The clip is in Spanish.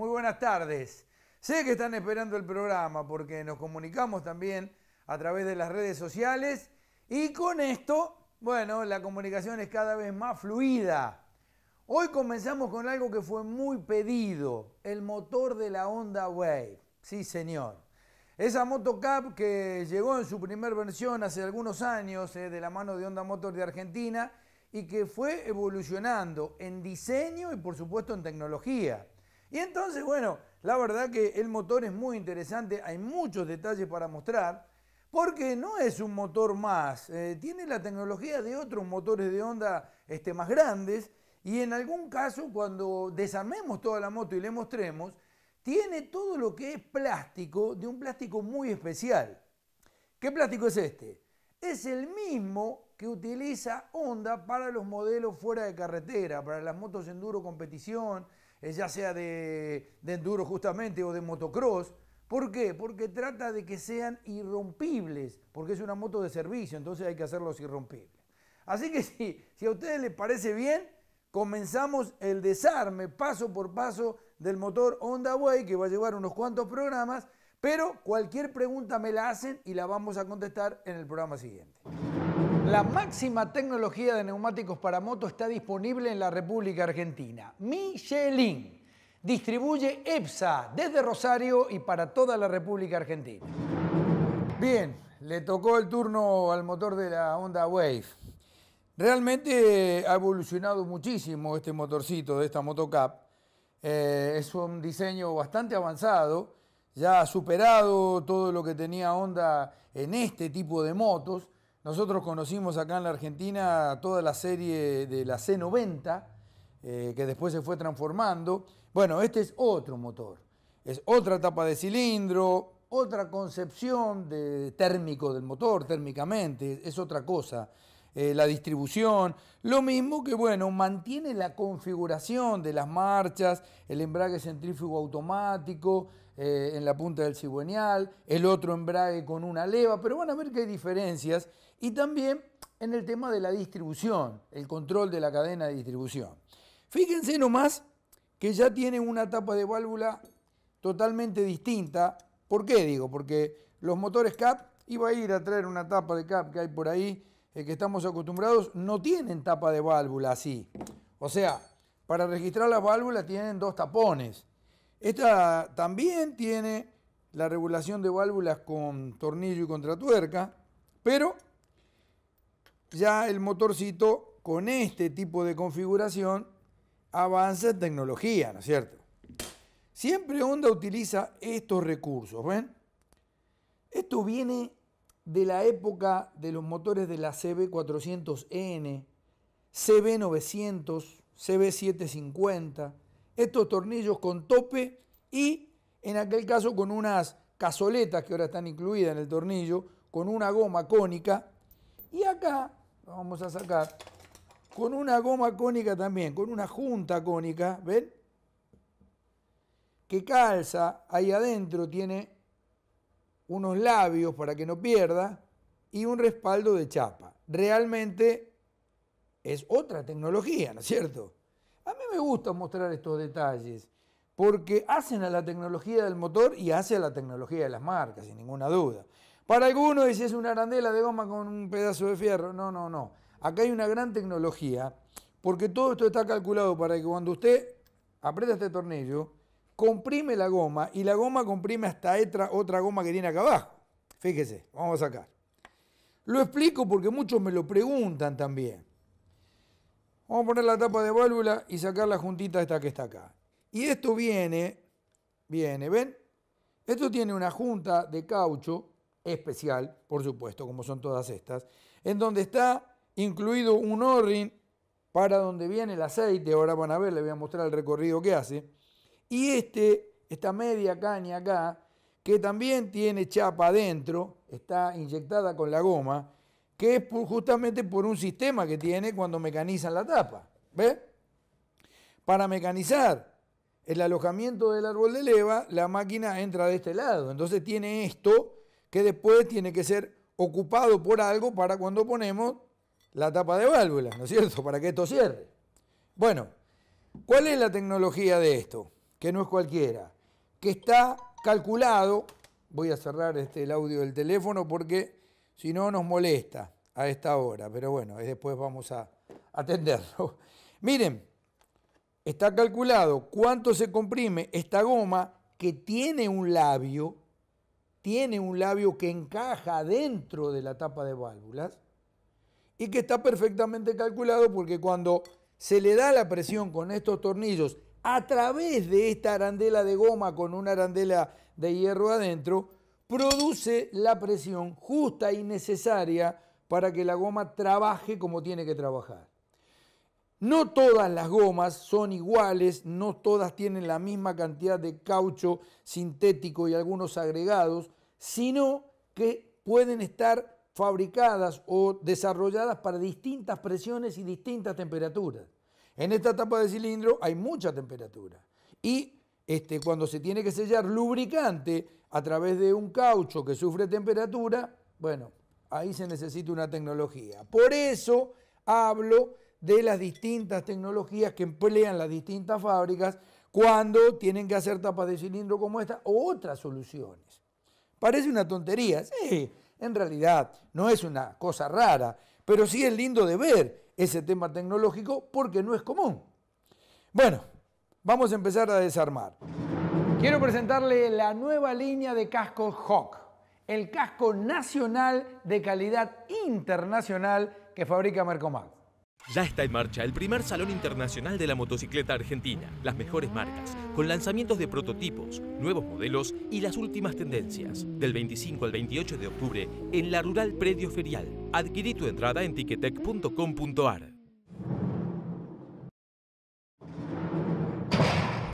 Muy buenas tardes. Sé que están esperando el programa porque nos comunicamos también a través de las redes sociales y con esto, bueno, la comunicación es cada vez más fluida. Hoy comenzamos con algo que fue muy pedido, el motor de la Honda Wave. Sí, señor. Esa motocap que llegó en su primer versión hace algunos años eh, de la mano de Honda Motor de Argentina y que fue evolucionando en diseño y por supuesto en tecnología. Y entonces, bueno, la verdad que el motor es muy interesante, hay muchos detalles para mostrar, porque no es un motor más, eh, tiene la tecnología de otros motores de onda este, más grandes, y en algún caso, cuando desarmemos toda la moto y le mostremos, tiene todo lo que es plástico, de un plástico muy especial. ¿Qué plástico es este? Es el mismo que utiliza Honda para los modelos fuera de carretera, para las motos enduro competición, ya sea de, enduro justamente o de motocross. ¿Por qué? Porque trata de que sean irrompibles, porque es una moto de servicio, entonces hay que hacerlos irrompibles. Así que si a ustedes les parece bien, comenzamos el desarme paso por paso del motor Honda Way, que va a llevar unos cuantos programas, pero cualquier pregunta me la hacen y la vamos a contestar en el programa siguiente. La máxima tecnología de neumáticos para moto está disponible en la República Argentina. Michelin distribuye EPSA desde Rosario y para toda la República Argentina. Bien, le tocó el turno al motor de la Honda Wave. Realmente ha evolucionado muchísimo este motorcito de esta motocap. Eh, es un diseño bastante avanzado, ya ha superado todo lo que tenía Honda en este tipo de motos. Nosotros conocimos acá en la Argentina toda la serie de la C90, eh, que después se fue transformando. Bueno, este es otro motor, es otra etapa de cilindro, otra concepción de térmico del motor, térmicamente, es otra cosa. Eh, la distribución. Lo mismo que, bueno, mantiene la configuración de las marchas, el embrague centrífugo automático eh, en la punta del cigüeñal, el otro embrague con una leva, pero van a ver que hay diferencias. Y también en el tema de la distribución, el control de la cadena de distribución. Fíjense nomás que ya tiene una tapa de válvula totalmente distinta. ¿Por qué digo? Porque los motores CAP iba a ir a traer una tapa de CAP que hay por ahí el eh, que estamos acostumbrados no tienen tapa de válvula así. O sea, para registrar la válvula tienen dos tapones. Esta también tiene la regulación de válvulas con tornillo y contratuerca, pero ya el motorcito con este tipo de configuración avanza en tecnología, ¿no es cierto? Siempre Honda utiliza estos recursos, ¿ven? Esto viene de la época de los motores de la CB400N, CB900, CB750, estos tornillos con tope y en aquel caso con unas cazoletas que ahora están incluidas en el tornillo, con una goma cónica. Y acá vamos a sacar con una goma cónica también, con una junta cónica, ¿ven? Que calza ahí adentro, tiene unos labios para que no pierda y un respaldo de chapa. Realmente es otra tecnología, ¿no es cierto? A mí me gusta mostrar estos detalles porque hacen a la tecnología del motor y hace a la tecnología de las marcas, sin ninguna duda. Para algunos si es una arandela de goma con un pedazo de fierro. No, no, no. Acá hay una gran tecnología porque todo esto está calculado para que cuando usted aprieta este tornillo, comprime la goma y la goma comprime hasta otra goma que tiene acá abajo. Fíjese, vamos a sacar. Lo explico porque muchos me lo preguntan también. Vamos a poner la tapa de válvula y sacar la juntita esta que está acá. Y esto viene, viene, ¿ven? Esto tiene una junta de caucho especial, por supuesto, como son todas estas, en donde está incluido un o para donde viene el aceite. Ahora van a ver, les voy a mostrar el recorrido que hace. Y este, esta media caña acá, que también tiene chapa adentro, está inyectada con la goma, que es justamente por un sistema que tiene cuando mecanizan la tapa. ¿Ves? Para mecanizar el alojamiento del árbol de leva, la máquina entra de este lado. Entonces tiene esto que después tiene que ser ocupado por algo para cuando ponemos la tapa de válvula, ¿no es cierto? Para que esto cierre. Bueno, ¿cuál es la tecnología de esto? que no es cualquiera, que está calculado, voy a cerrar este, el audio del teléfono porque si no nos molesta a esta hora, pero bueno, eh, después vamos a atenderlo. Miren, está calculado cuánto se comprime esta goma que tiene un labio, tiene un labio que encaja dentro de la tapa de válvulas y que está perfectamente calculado porque cuando se le da la presión con estos tornillos a través de esta arandela de goma con una arandela de hierro adentro, produce la presión justa y necesaria para que la goma trabaje como tiene que trabajar. No todas las gomas son iguales, no todas tienen la misma cantidad de caucho sintético y algunos agregados, sino que pueden estar fabricadas o desarrolladas para distintas presiones y distintas temperaturas. En esta tapa de cilindro hay mucha temperatura y este, cuando se tiene que sellar lubricante a través de un caucho que sufre temperatura, bueno, ahí se necesita una tecnología. Por eso hablo de las distintas tecnologías que emplean las distintas fábricas cuando tienen que hacer tapas de cilindro como esta o otras soluciones. Parece una tontería, sí, en realidad no es una cosa rara, pero sí es lindo de ver ese tema tecnológico porque no es común. Bueno, vamos a empezar a desarmar. Quiero presentarle la nueva línea de cascos Hawk, el casco nacional de calidad internacional que fabrica Mercomax. Ya está en marcha el primer Salón Internacional de la Motocicleta Argentina, las mejores marcas, con lanzamientos de prototipos, nuevos modelos y las últimas tendencias. Del 25 al 28 de octubre en la Rural Predio Ferial, Adquirí tu entrada en tiquetec.com.ar.